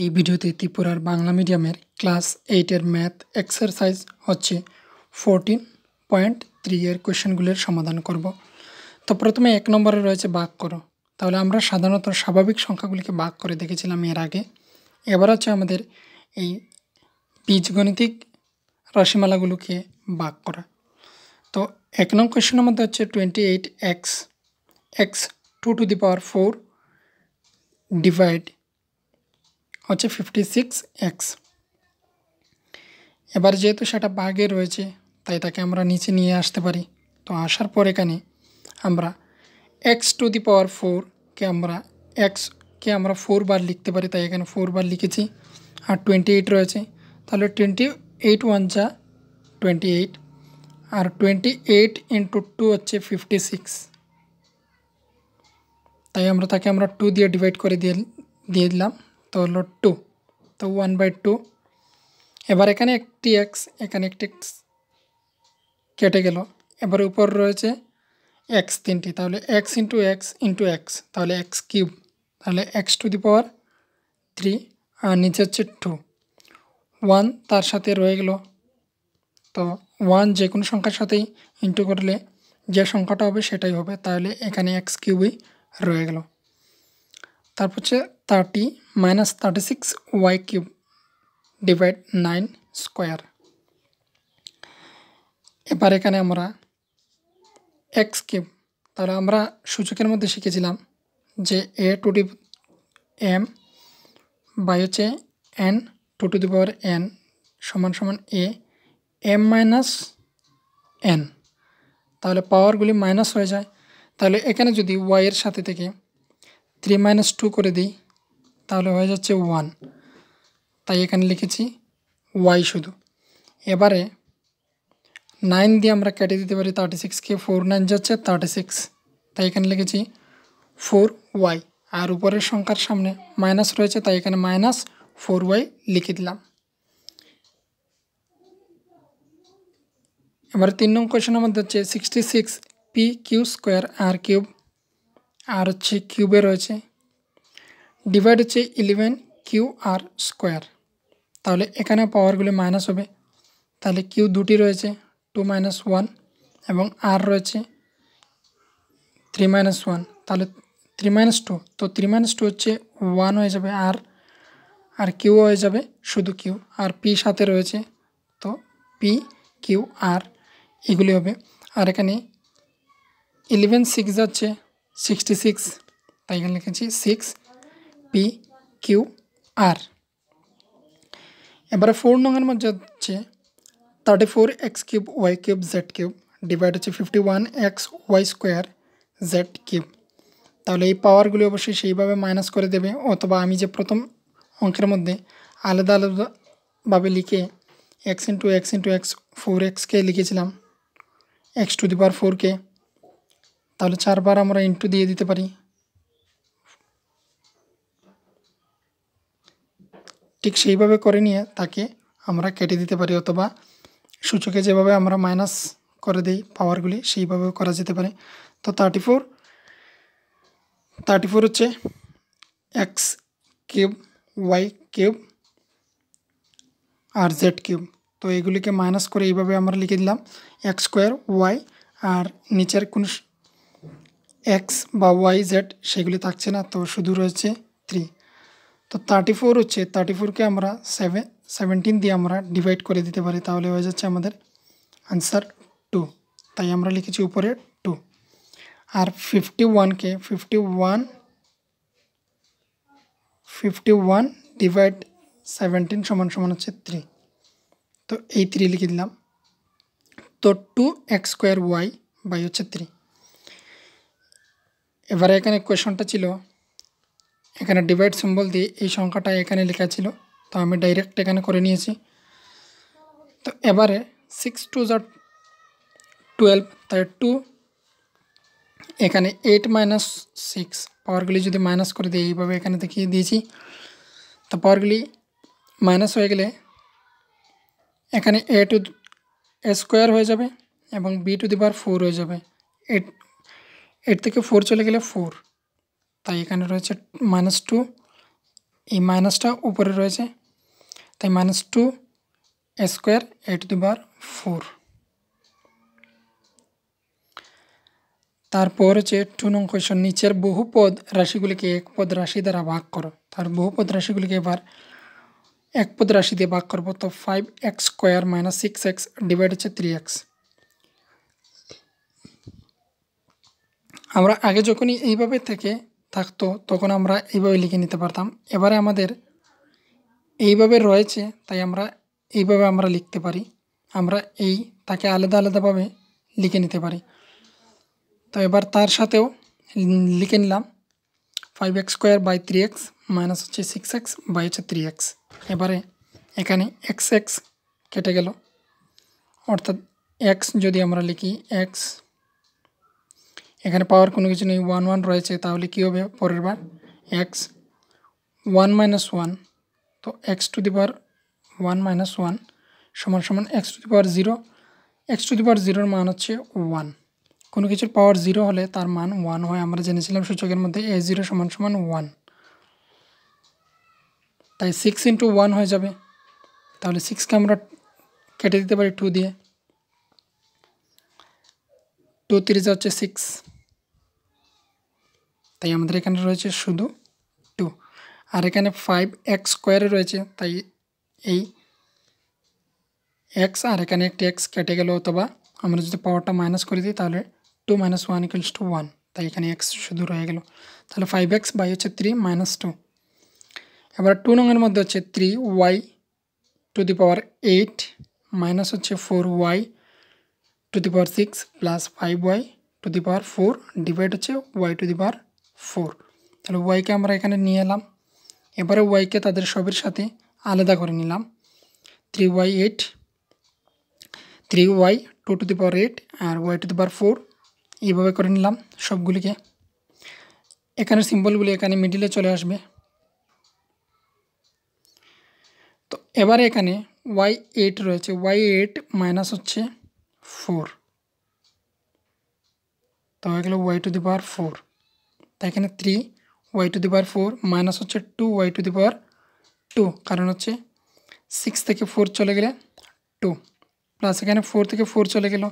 এই ভিডিওতে ত্রিপুরার বাংলা মিডিয়ামের ক্লাস এইটের ম্যাথ এক্সারসাইজ হচ্ছে ফোরটিন পয়েন্ট থ্রি এর কোয়েশনগুলির সমাধান করব তো প্রথমে এক নম্বরে রয়েছে বাক করো তাহলে আমরা সাধারণত স্বাভাবিক সংখ্যাগুলিকে বাক করে দেখেছিলাম এর আগে এবার হচ্ছে আমাদের এই বীজগণিতিক রাশিমালাগুলোকে বাক করা তো এক নং কোয়েশনের মধ্যে হচ্ছে twenty eight x x two to the power four divide হচ্ছে ফিফটি সিক্স এক্স এবার যেহেতু সেটা বাঘে রয়েছে তাই তাকে আমরা নিচে নিয়ে আসতে পারি তো আসার পর এখানে আমরা এক্স টু দি পাওয়ার ফোরকে আমরা এক্সকে আমরা ফোর বার লিখতে পারি তাই এখানে ফোর বার লিখেছি আর টোয়েন্টি এইট রয়েছে তাহলে টোয়েন্টি এইট ওয়ান যা টোয়েন্টি এইট আর টোয়েন্টি এইট ইন্টু টু হচ্ছে ফিফটি সিক্স তাই আমরা তাকে আমরা টু দিয়ে ডিভাইড করে দিয়ে দিয়ে দিলাম তো হলো টু তো ওয়ান বাই টু এবার এখানে একটি এক্স এখানে একটি এক্স কেটে গেল এবার উপর রয়েছে এক্স তিনটি তাহলে x into x into x তাহলে এক্স কিউব তাহলে x to the power three আর নিচে হচ্ছে টু ওয়ান তার সাথে রয়ে গেল তো ওয়ান যে কোনো সংখ্যার সাথেই ইন্টু করলে যে সংখ্যাটা হবে সেটাই হবে তাহলে এখানে এক্স কিউবই রয়ে গেলো তারপর হচ্ছে thirty minus thirty six y cube divide nine square এবার এখানে আমরা এক্স কিউব তাহলে আমরা সূচকের মধ্যে শিখেছিলাম যে a to the m by হচ্ছে n to to the power n সমান সমান এ এম মাইনাস এন তাহলে পাওয়ারগুলি মাইনাস হয়ে যায় তাহলে এখানে যদি ওয়াইয়ের সাথে থেকে থ্রি মাইনাস টু করে দিই তাহলে হয়ে যাচ্ছে ওয়ান তাই এখানে লিখেছি ওয়াই শুধু এবারে নাইন দিয়ে আমরা কেটে দিতে পারি থার্টি সিক্সকে ফোর নাইন যাচ্ছে থার্টি সিক্স তাই এখানে লিখেছি ফোর ওয়াই আর উপরের সংখ্যার সামনে মাইনাস রয়েছে তাই এখানে মাইনাস ফোর ওয়াই লিখে দিলাম এবারে তিন নং কোয়েশন আমাদের হচ্ছে sixty six p q square আর কিউব আর হচ্ছে কিউবে রয়েছে ডিভাইড হচ্ছে ইলেভেন কিউ আর স্কোয়ার তাহলে এখানে পাওয়ারগুলি মাইনাস হবে তাহলে কিউ দুটি রয়েছে টু মাইনাস ওয়ান এবং আর রয়েছে থ্রি মাইনাস ওয়ান তাহলে থ্রি মাইনাস টু তো থ্রি মাইনাস টু হচ্ছে ওয়ান হয়ে যাবে আর আর কিউ হয়ে যাবে শুধু কিউ আর পি সাথে রয়েছে তো পি কিউ আর এগুলি হবে আর এখানে ইলেভেন সিক্স যাচ্ছে সিক্সটি সিক্স তাই এখানে লিখেছি সিক্স পি কিউ আর এবারে ফোর নঙের মধ্যে হচ্ছে thirty four x cube y cube z cube divide হচ্ছে fifty one x y square z cube তাহলে এই পাওয়ারগুলি অবশ্যই সেইভাবে মাইনাস করে দেবে অথবা আমি যে প্রথম অঙ্কের মধ্যে আলাদা আলাদাভাবে লিখে x into x into x four এক্সকে লিখেছিলাম এক্স টু দি পাওয়ার ফোরকে তাহলে চারবার আমরা ইন্টু দিয়ে দিতে পারি ঠিক সেইভাবে করে নিয়ে তাকে আমরা কেটে দিতে পারি অথবা সূচকে যেভাবে আমরা মাইনাস করে দিই পাওয়ারগুলি সেইভাবে করা যেতে পারে তো থার্টি ফোর থার্টি ফোর হচ্ছে এক্স কিউব ওয়াই কিউব আর জেড কিউব তো এগুলিকে মাইনাস করে এইভাবে আমরা লিখে দিলাম এক্স স্কোয়ার ওয়াই আর নিচের কোনো এক্স বা ওয়াই জেড সেগুলি থাকছে না তো শুধু রয়েছে থ্রি তো থার্টি ফোর হচ্ছে থার্টি ফোরকে আমরা সেভেন সেভেন্টিন দিয়ে আমরা ডিভাইড করে দিতে পারি তাহলে হয়ে যাচ্ছে আমাদের আনসার টু তাই আমরা লিখেছি উপরে টু আর ফিফটি ওয়ানকে fifty one fifty one divide seventeen সমান সমান হচ্ছে থ্রি তো এই থ্রি লিখে দিলাম তো two x square y by হচ্ছে থ্রি এবারে এখানে কোয়েশনটা ছিল এখানে ডিভাইড সিম্বল দিয়ে এই সংখ্যাটা এখানে লেখা ছিল তো আমি ডাইরেক্ট এখানে করে নিয়েছি তো এবারে সিক্স টু জট টুয়েলভ তাই টু এখানে এইট মাইনাস সিক্স পাওয়ারগুলি যদি মাইনাস করে দিই এইভাবে এখানে দেখিয়ে দিয়েছি তো পাওয়ারগুলি মাইনাস হয়ে গেলে এখানে এ টু এ স্কোয়ার হয়ে যাবে এবং বি টু দিবার ফোর হয়ে যাবে এইট এর থেকে ফোর চলে গেলে ফোর তাই এখানে রয়েছে মাইনাস টু এই মাইনাসটা উপরে রয়েছে তাই minus two square a to the বার ফোর তারপর হচ্ছে টু নং কোয়েশন নিচের বহুপদ রাশিগুলিকে এক পদ রাশি দ্বারা ভাগ করো তার বহুপদ রাশিগুলিকে এবার এক পদ রাশি দিয়ে ভাগ করবো তো five x square minus six x divide হচ্ছে থ্রি এক্স আমরা আগে যখনই এইভাবে থেকে থাকতো তখন আমরা এইভাবে লিখে নিতে পারতাম এবারে আমাদের এইভাবে রয়েছে তাই আমরা এইভাবে আমরা লিখতে পারি আমরা এই তাকে আলাদা আলাদাভাবে লিখে নিতে পারি তো এবার তার সাথেও লিখে নিলাম five x square by three x minus হচ্ছে সিক্স এক্স বাই হচ্ছে থ্রি এক্স এবারে এখানে এক্স এক্স কেটে গেল অর্থাৎ এক্স যদি আমরা লিখি এক্স এখানে পাওয়ার কোনো কিছু নেই ওয়ান ওয়ান রয়েছে তাহলে কী হবে পরের বার এক্স ওয়ান মাইনাস ওয়ান তো x to the power one minus one সমান সমান x to the power zero x to the power জিরোর মান হচ্ছে ওয়ান কোনো কিছুর পাওয়ার জিরো হলে তার মান ওয়ান হয় আমরা জেনেছিলাম সূচকের মধ্যে এ জিরো সমান সমান ওয়ান তাই সিক্স ইন্টু ওয়ান হয়ে যাবে তাহলে সিক্সকে আমরা কেটে দিতে পারি টু দিয়ে টু তিরিজা হচ্ছে সিক্স তাই আমাদের এখানে রয়েছে শুধু টু আর এখানে ফাইভ এক্স স্কোয়ারে রয়েছে তাই এই এক্স আর এখানে একটি এক্স কেটে গেল অথবা আমরা যদি পাওয়ারটা মাইনাস করে দিই তাহলে two minus one equals to one তাই এখানে এক্স শুধু রয়ে গেল তাহলে ফাইভ এক্স বাই হচ্ছে থ্রি মাইনাস টু এবার টু নংয়ের মধ্যে হচ্ছে three y to the power eight minus হচ্ছে four y to the power six plus five y to the power four divide হচ্ছে y to the power four তাহলে ওয়াইকে আমরা এখানে নিয়ে এলাম এবারে ওয়াইকে তাদের সবের সাথে আলাদা করে নিলাম three y eight three y to to the power eight আর y to the power four এইভাবে করে নিলাম সবগুলিকে এখানে সিম্বলগুলি এখানে মিডিলে চলে আসবে তো এবারে এখানে ওয়াই এইট রয়েছে ওয়াই এইট মাইনাস হচ্ছে ফোর তো হয়ে গেল y to the power four তাই এখানে three y to the power four minus হচ্ছে two y to the power two কারণ হচ্ছে সিক্স থেকে ফোর চলে গেলে টু প্লাস এখানে ফোর থেকে ফোর চলে গেল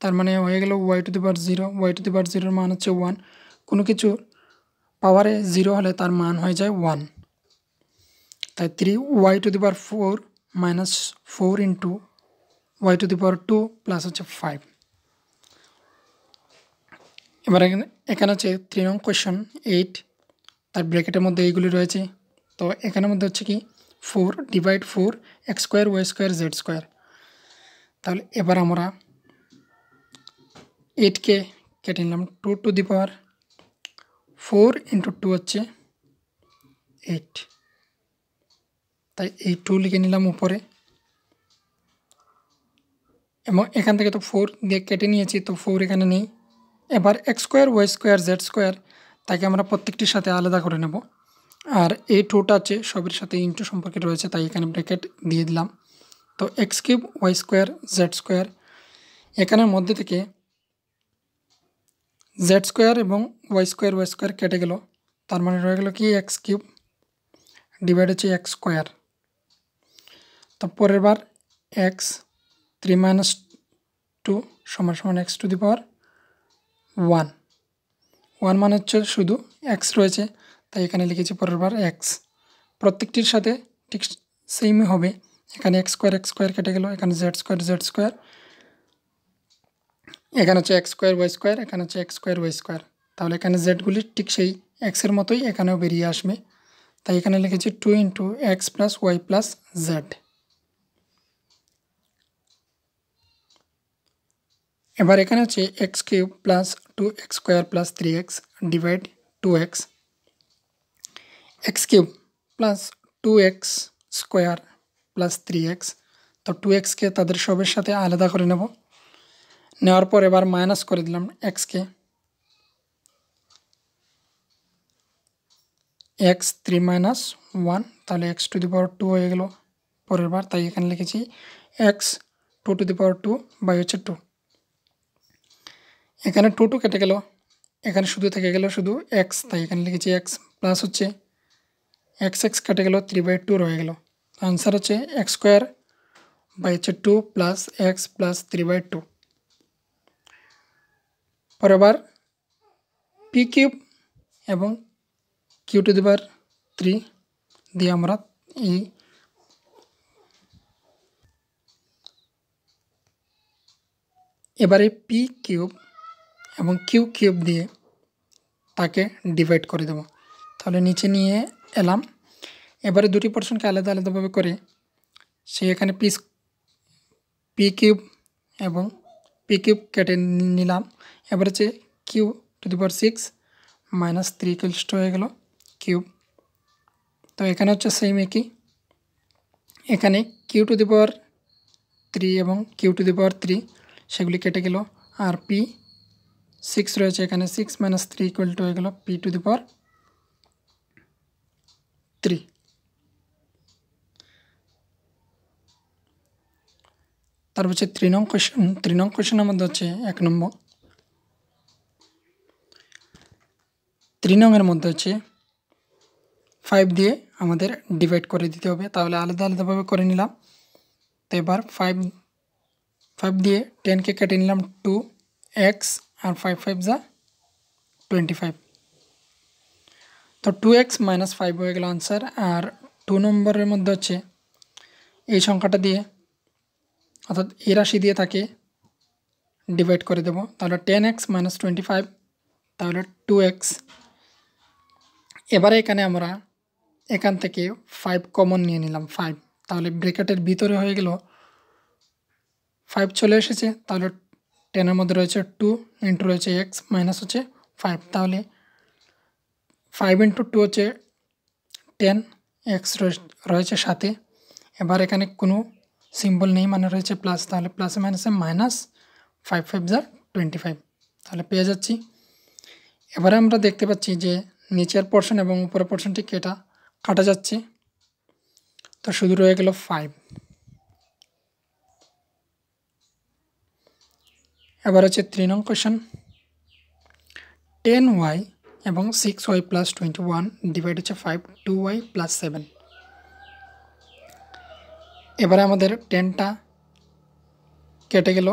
তার মানে হয়ে গেল y to the power zero y to the power জিরোর মান হচ্ছে ওয়ান কোনো কিছু পাওয়ারে জিরো হলে তার মান হয়ে যায় ওয়ান তাই three y to the power four minus four into y to the power two plus হচ্ছে ফাইভ এবার এখানে এখানে হচ্ছে থ্রি নং কোয়েশন এইট তার ব্র্যাকেটের মধ্যে এইগুলি রয়েছে তো এখানের মধ্যে হচ্ছে কি four divide four x square y square z square তাহলে এবার আমরা এইটকে কেটে নিলাম two to the power four into two হচ্ছে এইট তাই এই টু লিখে নিলাম উপরে এবং এখান থেকে তো ফোর দিয়ে কেটে নিয়েছি তো ফোর এখানে নেই এবার x square y square z square তাকে আমরা প্রত্যেকটির সাথে আলাদা করে নেব আর এই টুটা আছে সবের সাথে ইন্টু সম্পর্কে রয়েছে তাই এখানে ব্র্যাকেট দিয়ে দিলাম তো x cube y square z square এখানের মধ্যে থেকে জেড স্কোয়ার এবং ওয়াই স্কোয়ার ওয়াই স্কোয়ার কেটে গেল তার মানে রয়ে গেল কি এক্স কিউব ডিভাইড হচ্ছে এক্স স্কোয়ার তো পরের বার এক্স থ্রি মাইনাস টু সমান সমান x to the power one one মানে হচ্ছে শুধু এক্স রয়েছে তাই এখানে লিখেছি পরের বার এক্স প্রত্যেকটির সাথে ঠিক সেমই হবে এখানে এক্স স্কোয়ার এক্স স্কোয়ার কেটে গেল এখানে জেড স্কোয়ার জেড স্কোয়ার এখানে হচ্ছে এক্স স্কোয়ার ওয়াই স্কোয়ার এখানে হচ্ছে এক্স স্কোয়ার ওয়াই স্কোয়ার তাহলে এখানে জেডগুলি ঠিক সেই এক্সের মতোই এখানেও বেরিয়ে আসবে তাই এখানে লিখেছি two into x plus y plus z এবার এখানে হচ্ছে x cube plus 2x2 + 3x / 2x x3 + 2x2 + 3x তো 2x কে তদ্রshoebes সাথে আলাদা করে নেব নেবার পরে এবার মাইনাস করি দিলাম x কে x3 - 1 তাহলে x টু দি পাওয়ার 2 হয়ে গেল পরের বার তাই এখানে লিখেছি x 2 টু দি পাওয়ার 2 / 2 এখানে টু টু কেটে গেল এখানে শুধু থেকে গেল শুধু এক্স তাই এখানে লিখেছি এক্স প্লাস হচ্ছে এক্স এক্স কেটে গেল থ্রি বাই টু রয়ে গেল আনসার হচ্ছে এক্স স্কোয়ার বাই হচ্ছে two plus x plus three by two পরে আবার পি কিউব এবং কিউ টু দেবার থ্রি দিয়ে আমরা এই এবারে পি কিউব এবং কিউ কিউব দিয়ে তাকে ডিভাইড করে দেব তাহলে নিচে নিয়ে এলাম এবারে দুটি পার্সনকে আলাদা আলাদাভাবে করে সে এখানে পিস পি কিউব এবং পি কিউব কেটে নিলাম এবার হচ্ছে q to the power six minus three কিলস্ট হয়ে গেল কিউব তো এখানে হচ্ছে সেম একই এখানে q to the power three এবং q to the power three সেগুলি কেটে গেল আর পি সিক্স রয়েছে এখানে six minus three equal to হয়ে গেল পি টু দি পর থ্রি তারপর হচ্ছে থ্রি নং কোয়েশন থ্রি নং কোয়েশনের মধ্যে হচ্ছে এক নম্বর থ্রি মধ্যে হচ্ছে ফাইভ দিয়ে আমাদের ডিভাইড করে দিতে হবে তাহলে আলাদা আলাদাভাবে করে নিলাম তো এবার ফাইভ ফাইভ দিয়ে টেনকে কেটে নিলাম টু এক্স আর ফাইভ ফাইভ যা টোয়েন্টি ফাইভ তো টু এক্স মাইনাস ফাইভ হয়ে গেল আনসার আর টু নম্বরের মধ্যে হচ্ছে এই সংখ্যাটা দিয়ে অর্থাৎ এই রাশি দিয়ে তাকে ডিভাইড করে দেব তাহলে ten x minus twenty five তাহলে টু এক্স এবারে এখানে আমরা এখান থেকে ফাইভ কমন নিয়ে নিলাম ফাইভ তাহলে ব্রেকেটের ভিতরে হয়ে গেল ফাইভ চলে এসেছে তাহলে টেনের মধ্যে রয়েছে টু ইন্টু রয়েছে এক্স মাইনাস হচ্ছে ফাইভ তাহলে ফাইভ ইন্টু টু হচ্ছে টেন এক্স রয়েছে সাথে এবার এখানে কোনো সিম্বল নেই মানে রয়েছে প্লাস তাহলে প্লাসে মাইনাসে মাইনাস ফাইভ ফাইভ জার টোয়েন্টি ফাইভ তাহলে পেয়ে যাচ্ছি এবারে আমরা দেখতে পাচ্ছি যে নিচের পোর্শন এবং উপরের পোর্শনটি কেটা কাটা যাচ্ছে তো শুধু রয়ে গেল ফাইভ এবার হচ্ছে থ্রি নং কোয়েশন টেন ওয়াই এবং six y plus twenty one divide হচ্ছে five two y plus seven এবারে আমাদের টেনটা কেটে গেল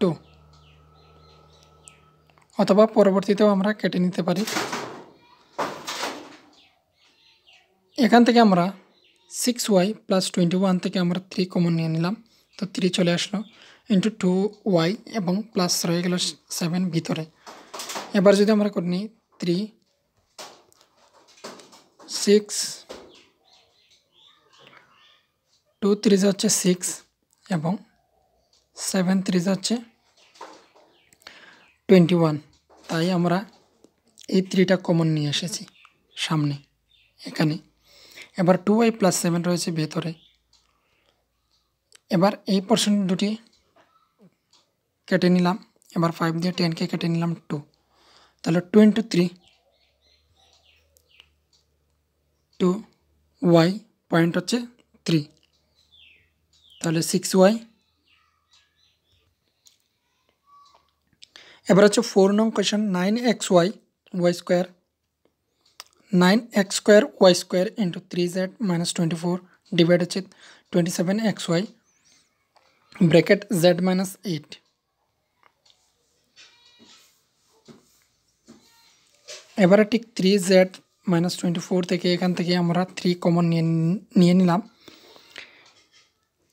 টু অথবা পরবর্তীতেও আমরা কেটে নিতে পারি এখান থেকে আমরা six y plus twenty one থেকে আমরা থ্রি কমন নিয়ে নিলাম তো থ্রি চলে আসলো ইন্টু টু ওয়াই এবং প্লাস রয়ে গেল সেভেন ভিতরে এবার যদি আমরা করে নিই থ্রি সিক্স টু থ্রি যাচ্ছে সিক্স এবং সেভেন থ্রি যাচ্ছে টোয়েন্টি ওয়ান তাই আমরা এই থ্রিটা কমন নিয়ে এসেছি সামনে এখানে এবার টু ওয়াই প্লাস সেভেন রয়েছে ভেতরে এবার এই পার্সেন্ট দুটি कटे নিলাম এবারে 5 দিয়ে 10 কে কেটে নিলাম 2 তাহলে 2 * 3 2 y পয়েন্ট হচ্ছে 3 তাহলে 6y এবারে হচ্ছে 4 নং question 9xy y² 9x²y² * 3z - 24 / 27xy (z - 8 এবারে ঠিক three z minus twenty four থেকে এখান থেকে আমরা থ্রি কমন নিয়ে নিয়ে নিলাম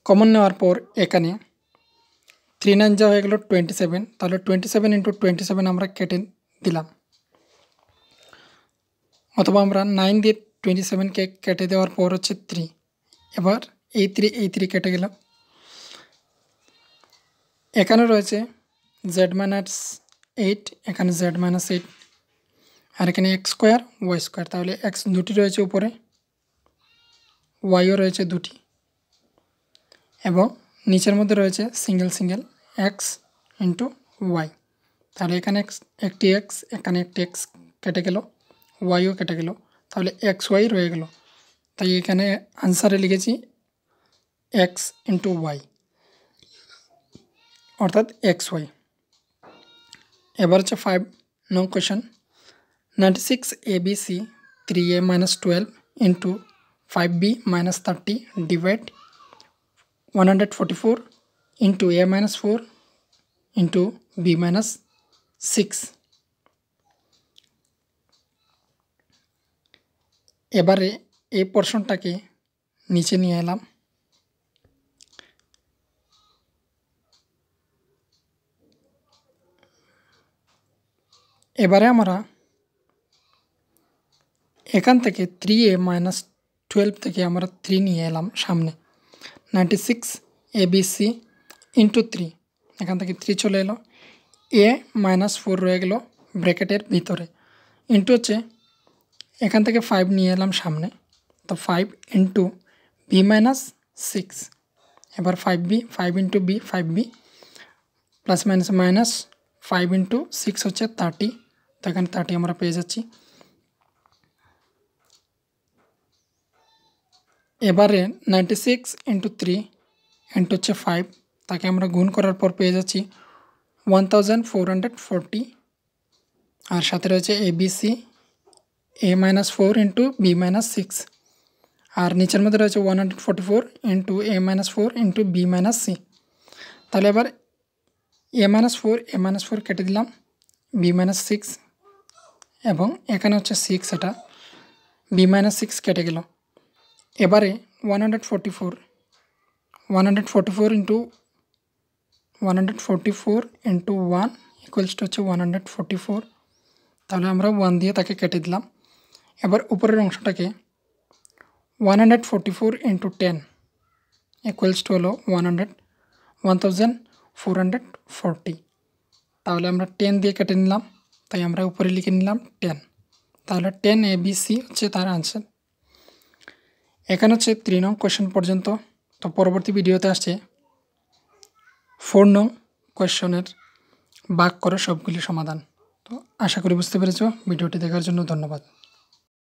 কমন নেওয়ার পর এখানে থ্রি নাইন যা হয়ে গেল টোয়েন্টি সেভেন তাহলে twenty seven into twenty seven আমরা কেটে দিলাম অথবা আমরা নাইন দিয়ে টোয়েন্টি সেভেনকে কেটে দেওয়ার পর হচ্ছে থ্রি এবার এই থ্রি এই থ্রি কেটে গেলাম এখানে রয়েছে জেড মাইনাস এইট এখানে জেড মাইনাস এইট আর এখানে এক্স স্কোয়ার ওয়াই স্কোয়ার তাহলে এক্স দুটি রয়েছে উপরে ওয়াইও রয়েছে দুটি এবং নিচের মধ্যে রয়েছে single single x into y তাহলে এখানে এক্স একটি এক্স এখানে একটি এক্স কেটে গেল ওয়াইও কেটে গেল তাহলে এক্স ওয়াই রয়ে গেল তাই এখানে আনসারে লিখেছি এক্স ইন্টু ওয়াই অর্থাৎ এক্স ওয়াই এবার হচ্ছে ফাইভ নং question 96abc 3a - 12 * 5b - 30 / 144 * a - 4 * b - 6 এবারে এই পারশনটাকে নিচে নিয়ে এলাম এবারে আমরা এখান থেকে থ্রি এ মাইনাস টুয়েলভ থেকে আমরা থ্রি নিয়ে এলাম সামনে ninety six a b c into three এখান থেকে থ্রি চলে এলো এ মাইনাস ফোর রয়ে গেলো ব্র্যাকেটের ভিতরে ইন্টু হচ্ছে এখান থেকে ফাইভ নিয়ে এলাম সামনে তো five into b minus six এবার five b five into b five b plus minus minus five into six হচ্ছে থার্টি তো এখানে থার্টি আমরা পেয়ে যাচ্ছি এবারে ninety six into three into হচ্ছে ফাইভ তাকে আমরা গুণ করার পর পেয়ে যাচ্ছি one thousand four hundred forty আর সাথে রয়েছে a b c a minus four into b minus six আর নিচের মধ্যে রয়েছে one hundred forty four into a minus four into b minus c তাহলে এবার a minus four a minus four কেটে দিলাম বি মাইনাস সিক্স এবং এখানে হচ্ছে সিক্স এটা বি মাইনাস সিক্স কেটে গেল এবারে one hundred forty four one hundred forty four into one hundred forty four into one ইকুয়ালসটা হচ্ছে ওয়ান হান্ড্রেড ফোরটি ফোর তাহলে আমরা ওয়ান দিয়ে তাকে কেটে দিলাম এবার উপরের অংশটাকে one hundred forty four into ten equals two হলো one hundred one thousand four hundred forty তাহলে আমরা টেন দিয়ে কেটে নিলাম তাই আমরা উপরে লিখে নিলাম টেন তাহলে টেন এ বি সি হচ্ছে তার আনসার এখানে হচ্ছে থ্রি নং কোয়েশন পর্যন্ত তো পরবর্তী ভিডিওতে আসছে ফোর নং কোয়েশনের বাক করো সবগুলি সমাধান তো আশা করি বুঝতে পেরেছ ভিডিওটি দেখার জন্য ধন্যবাদ